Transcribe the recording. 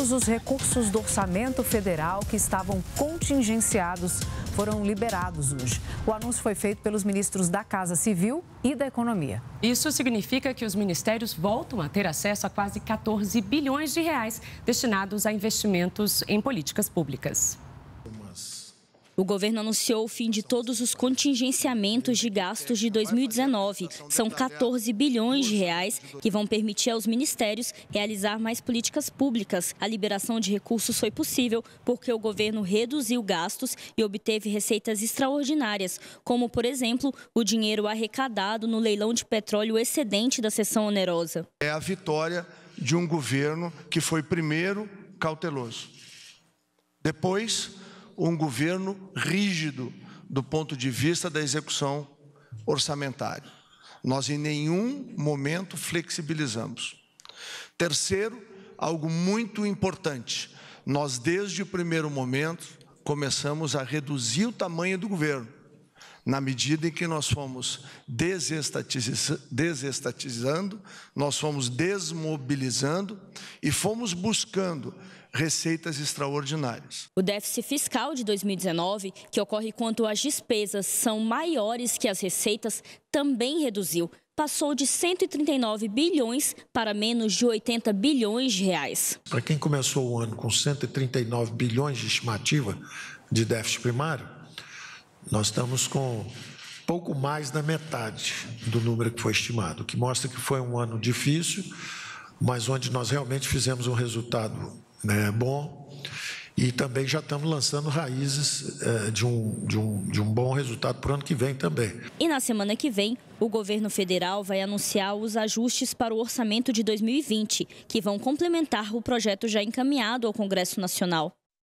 todos os recursos do orçamento federal que estavam contingenciados foram liberados hoje. O anúncio foi feito pelos ministros da Casa Civil e da Economia. Isso significa que os ministérios voltam a ter acesso a quase 14 bilhões de reais destinados a investimentos em políticas públicas. O governo anunciou o fim de todos os contingenciamentos de gastos de 2019. São 14 bilhões de reais que vão permitir aos ministérios realizar mais políticas públicas. A liberação de recursos foi possível porque o governo reduziu gastos e obteve receitas extraordinárias, como, por exemplo, o dinheiro arrecadado no leilão de petróleo excedente da sessão onerosa. É a vitória de um governo que foi primeiro cauteloso. Depois, um governo rígido do ponto de vista da execução orçamentária. Nós em nenhum momento flexibilizamos. Terceiro, algo muito importante. Nós desde o primeiro momento começamos a reduzir o tamanho do governo na medida em que nós fomos desestatizando, nós fomos desmobilizando e fomos buscando receitas extraordinárias. O déficit fiscal de 2019, que ocorre quando as despesas são maiores que as receitas, também reduziu. Passou de 139 bilhões para menos de 80 bilhões de reais. Para quem começou o ano com 139 bilhões de estimativa de déficit primário, nós estamos com pouco mais da metade do número que foi estimado, o que mostra que foi um ano difícil, mas onde nós realmente fizemos um resultado né, bom e também já estamos lançando raízes eh, de, um, de, um, de um bom resultado para o ano que vem também. E na semana que vem, o governo federal vai anunciar os ajustes para o orçamento de 2020, que vão complementar o projeto já encaminhado ao Congresso Nacional.